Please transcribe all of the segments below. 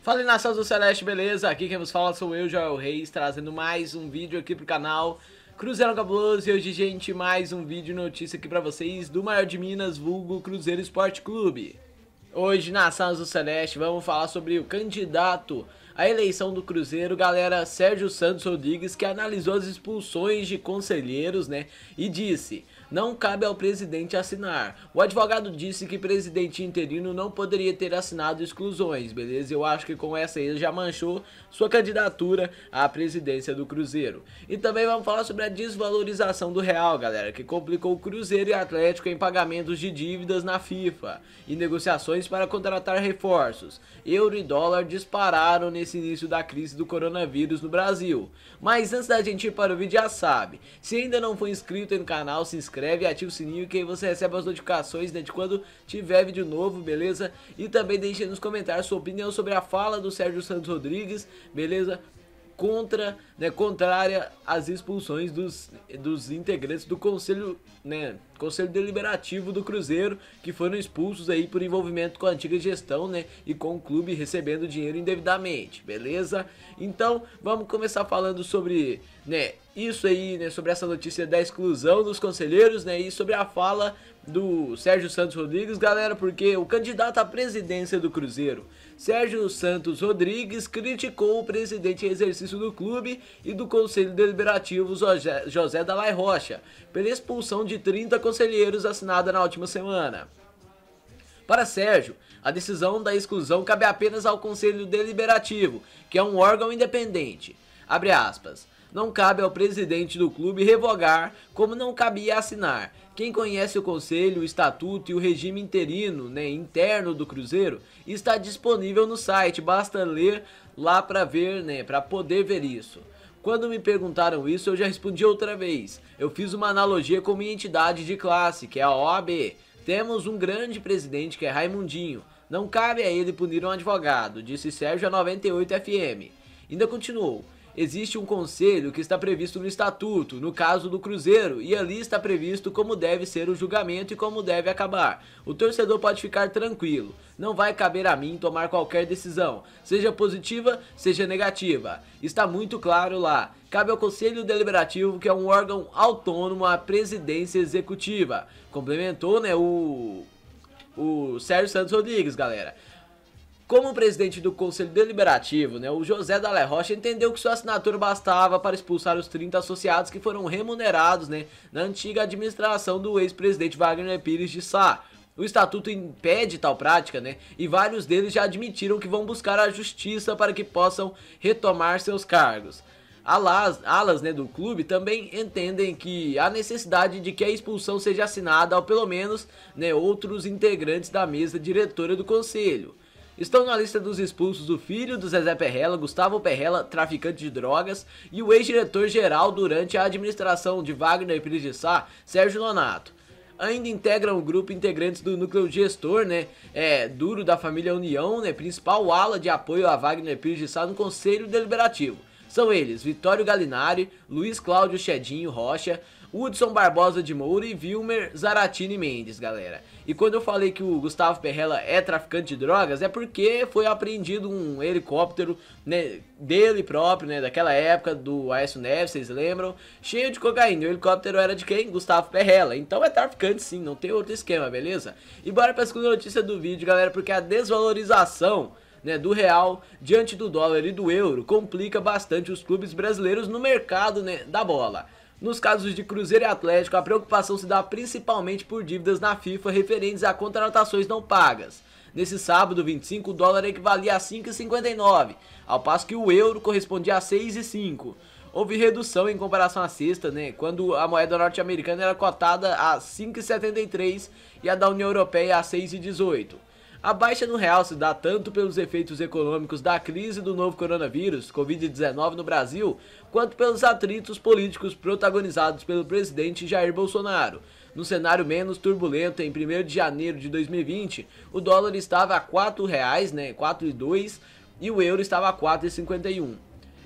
Fala nação do Celeste, beleza? Aqui quem vos fala sou eu, Joel Reis, trazendo mais um vídeo aqui pro canal Cruzeiro Cabuloso e hoje, gente, mais um vídeo notícia aqui pra vocês do maior de Minas, vulgo Cruzeiro Esporte Clube. Hoje, nação do Celeste, vamos falar sobre o candidato à eleição do Cruzeiro, galera, Sérgio Santos Rodrigues, que analisou as expulsões de conselheiros, né, e disse não cabe ao presidente assinar. O advogado disse que presidente interino não poderia ter assinado exclusões, beleza? Eu acho que com essa ele já manchou sua candidatura à presidência do Cruzeiro. E também vamos falar sobre a desvalorização do real, galera, que complicou o Cruzeiro e Atlético em pagamentos de dívidas na FIFA e negociações para contratar reforços. Euro e dólar dispararam nesse início da crise do coronavírus no Brasil. Mas antes da gente ir para o vídeo, já sabe, se ainda não for inscrito no canal, se inscreve inscreve e ativa o sininho que aí você recebe as notificações né, de quando tiver vídeo novo, beleza? E também deixe nos comentários sua opinião sobre a fala do Sérgio Santos Rodrigues, beleza? contra, né, contrária às expulsões dos, dos integrantes do conselho, né, Conselho Deliberativo do Cruzeiro, que foram expulsos aí por envolvimento com a antiga gestão, né? E com o clube recebendo dinheiro indevidamente, beleza? Então, vamos começar falando sobre, né, isso aí, né, sobre essa notícia da exclusão dos conselheiros, né, e sobre a fala do Sérgio Santos Rodrigues, galera, porque o candidato à presidência do Cruzeiro, Sérgio Santos Rodrigues, criticou o presidente em exercício do clube e do Conselho Deliberativo, José Dalai Rocha, pela expulsão de 30 conselheiros assinada na última semana. Para Sérgio, a decisão da exclusão cabe apenas ao Conselho Deliberativo, que é um órgão independente. Abre aspas. Não cabe ao presidente do clube revogar, como não cabia assinar. Quem conhece o conselho, o estatuto e o regime interino, né, interno do Cruzeiro, está disponível no site, basta ler lá para ver, né, para poder ver isso. Quando me perguntaram isso, eu já respondi outra vez. Eu fiz uma analogia com minha entidade de classe, que é a OAB. Temos um grande presidente que é Raimundinho. Não cabe a ele punir um advogado, disse Sérgio a 98 FM. Ainda continuou existe um conselho que está previsto no estatuto, no caso do Cruzeiro, e ali está previsto como deve ser o julgamento e como deve acabar. O torcedor pode ficar tranquilo, não vai caber a mim tomar qualquer decisão, seja positiva, seja negativa. Está muito claro lá. Cabe ao Conselho Deliberativo, que é um órgão autônomo à presidência executiva. Complementou, né, o o Sérgio Santos Rodrigues, galera. Como presidente do Conselho Deliberativo, né, o José Dalé Rocha entendeu que sua assinatura bastava para expulsar os 30 associados que foram remunerados né, na antiga administração do ex-presidente Wagner Pires de Sá. O estatuto impede tal prática, né? E vários deles já admitiram que vão buscar a justiça para que possam retomar seus cargos. Alas, alas né, do clube também entendem que há necessidade de que a expulsão seja assinada ao pelo menos né, outros integrantes da mesa diretora do conselho. Estão na lista dos expulsos o filho do Zezé Perrela, Gustavo Perrela, traficante de drogas, e o ex-diretor-geral durante a administração de Wagner Pires de Sá, Sérgio Nonato ainda integram o grupo integrantes do núcleo gestor, né? É, duro da família União, né? Principal ala de apoio a Wagner Pires de Sá no Conselho Deliberativo. São eles Vitório Galinari, Luiz Cláudio Chedinho Rocha, Hudson Barbosa de Moura e Vilmer Zaratini Mendes, galera. E quando eu falei que o Gustavo Perrella é traficante de drogas, é porque foi apreendido um helicóptero né, dele próprio, né, daquela época do Aécio Neves, vocês lembram? Cheio de cocaína. O helicóptero era de quem? Gustavo Perrella. Então é traficante sim, não tem outro esquema, beleza? E bora pra segunda notícia do vídeo, galera, porque a desvalorização né, do real diante do dólar e do euro complica bastante os clubes brasileiros no mercado né, da bola. Nos casos de Cruzeiro e Atlético, a preocupação se dá principalmente por dívidas na FIFA referentes a contratações não pagas. Nesse sábado, 25, o dólar equivalia a 5,59, ao passo que o euro correspondia a 6,5. Houve redução em comparação à sexta, né, quando a moeda norte-americana era cotada a 5,73 e a da União Europeia a 6,18. A baixa no real se dá tanto pelos efeitos econômicos da crise do novo coronavírus, Covid-19 no Brasil, quanto pelos atritos políticos protagonizados pelo presidente Jair Bolsonaro. No cenário menos turbulento, em 1 de janeiro de 2020, o dólar estava a R$ 4,00, né, 4,02 e o euro estava a R$ 4,51.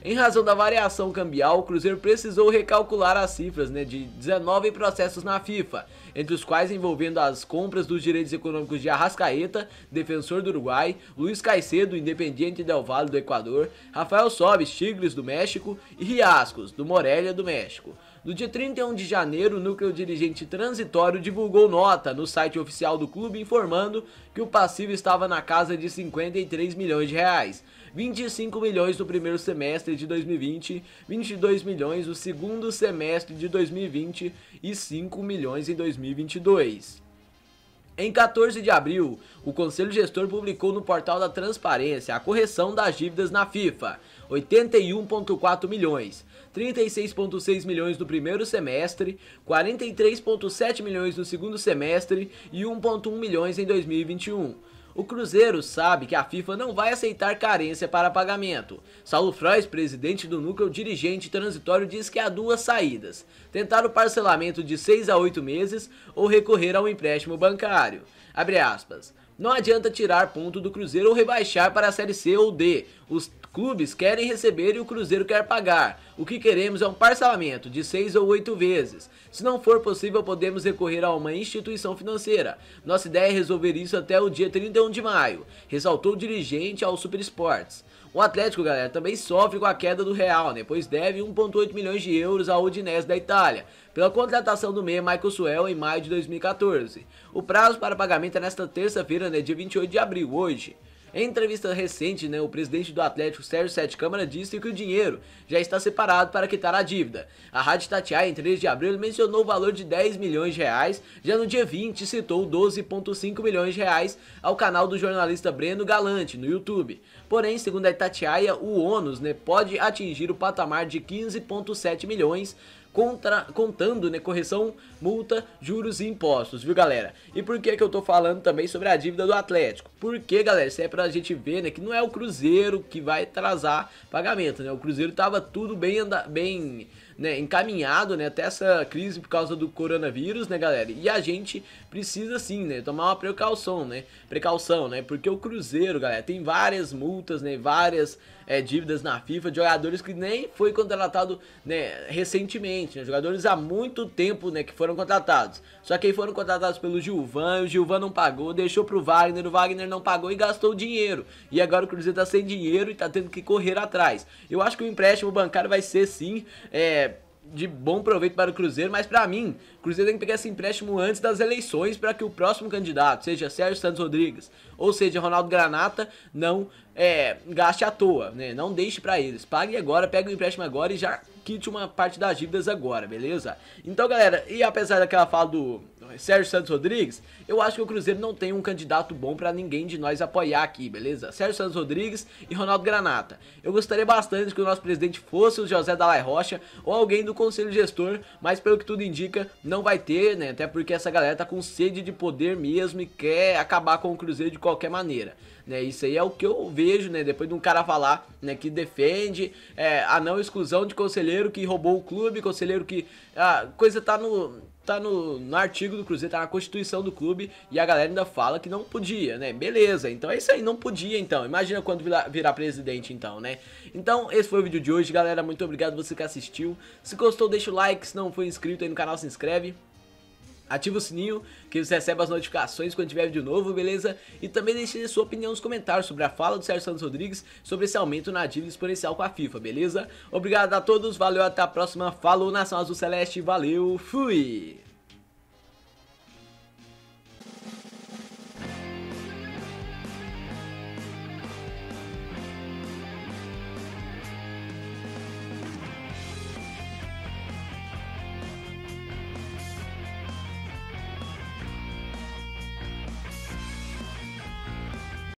Em razão da variação cambial, o Cruzeiro precisou recalcular as cifras né, de 19 processos na FIFA, entre os quais envolvendo as compras dos direitos econômicos de Arrascaeta, defensor do Uruguai, Luiz Caicedo, Independiente Del Valle do Equador, Rafael Sobes, Tigres do México e Riascos, do Morelia do México. No dia 31 de janeiro, o núcleo dirigente transitório divulgou nota no site oficial do clube informando que o passivo estava na casa de 53 milhões de reais. 25 milhões no primeiro semestre de 2020, 22 milhões no segundo semestre de 2020 e 5 milhões em 2022. Em 14 de abril, o Conselho Gestor publicou no portal da Transparência a correção das dívidas na FIFA. 81,4 milhões, 36,6 milhões no primeiro semestre, 43,7 milhões no segundo semestre e 1,1 milhões em 2021. O Cruzeiro sabe que a FIFA não vai aceitar carência para pagamento. Saulo Frois, presidente do núcleo dirigente transitório, diz que há duas saídas: tentar o parcelamento de 6 a 8 meses ou recorrer a um empréstimo bancário. Abre aspas. Não adianta tirar ponto do Cruzeiro ou rebaixar para a Série C ou D. Os clubes querem receber e o Cruzeiro quer pagar. O que queremos é um parcelamento de seis ou oito vezes. Se não for possível, podemos recorrer a uma instituição financeira. Nossa ideia é resolver isso até o dia 31 de maio, ressaltou o dirigente ao Super o Atlético, galera, também sofre com a queda do Real, né? Pois deve 1,8 milhões de euros ao Udinese da Itália, pela contratação do meia Michael Suel em maio de 2014. O prazo para pagamento é nesta terça-feira, né? Dia 28 de abril, hoje. Em entrevista recente, né, o presidente do Atlético, Sérgio Sete Câmara, disse que o dinheiro já está separado para quitar a dívida. A Rádio Tatiaia, em 3 de abril, mencionou o valor de 10 milhões de reais, já no dia 20 citou 12,5 milhões de reais ao canal do jornalista Breno Galante, no YouTube. Porém, segundo a Itatiaia, o ônus né, pode atingir o patamar de 15,7 milhões contra, contando, né, correção, multa, juros e impostos, viu, galera? E por que que eu tô falando também sobre a dívida do Atlético? Porque, galera, isso é pra gente ver, né, que não é o Cruzeiro que vai atrasar pagamento, né? O Cruzeiro tava tudo bem, bem né, encaminhado né, até essa crise por causa do coronavírus, né, galera? E a gente precisa sim, né, tomar uma precaução, né? Precaução, né? Porque o Cruzeiro, galera, tem várias multas, né, várias é, dívidas na FIFA de jogadores que nem foi contratado, né, recentemente, né, jogadores há muito tempo, né, que foram contratados. Só que aí foram contratados pelo Gilvan, o Gilvan não pagou, deixou pro Wagner, o Wagner não pagou e gastou dinheiro. E agora o Cruzeiro tá sem dinheiro e tá tendo que correr atrás. Eu acho que o empréstimo bancário vai ser sim, é, de bom proveito para o Cruzeiro, mas para mim, o Cruzeiro tem que pegar esse empréstimo antes das eleições para que o próximo candidato, seja Sérgio Santos Rodrigues ou seja Ronaldo Granata, não é, gaste à toa, né? Não deixe para eles. Pague agora, pegue o empréstimo agora e já quite uma parte das dívidas agora, beleza? Então, galera, e apesar daquela fala do Sérgio Santos Rodrigues, eu acho que o Cruzeiro não tem um candidato bom para ninguém de nós apoiar aqui, beleza? Sérgio Santos Rodrigues e Ronaldo Granata. Eu gostaria bastante que o nosso presidente fosse o José Dalai Rocha ou alguém do conselho gestor, mas pelo que tudo indica, não vai ter, né? Até porque essa galera tá com sede de poder mesmo e quer acabar com o Cruzeiro de qualquer maneira né? Isso aí é o que eu vejo, né? Depois de um cara falar, né, que defende é, a não exclusão de conselheiro que roubou o clube, conselheiro que a coisa tá no tá no, no artigo do Cruzeiro, tá na constituição do clube e a galera ainda fala que não podia, né? Beleza, então é isso aí, não podia então. Imagina quando virar, presidente então, né? Então, esse foi o vídeo de hoje, galera. Muito obrigado você que assistiu. Se gostou, deixa o like. Se não for inscrito aí no canal, se inscreve. Ativa o sininho que você recebe as notificações quando tiver vídeo novo, beleza? E também deixe sua opinião nos comentários sobre a fala do Sérgio Santos Rodrigues sobre esse aumento na dívida exponencial com a FIFA, beleza? Obrigado a todos, valeu, até a próxima, falou Nação Azul Celeste, valeu, fui!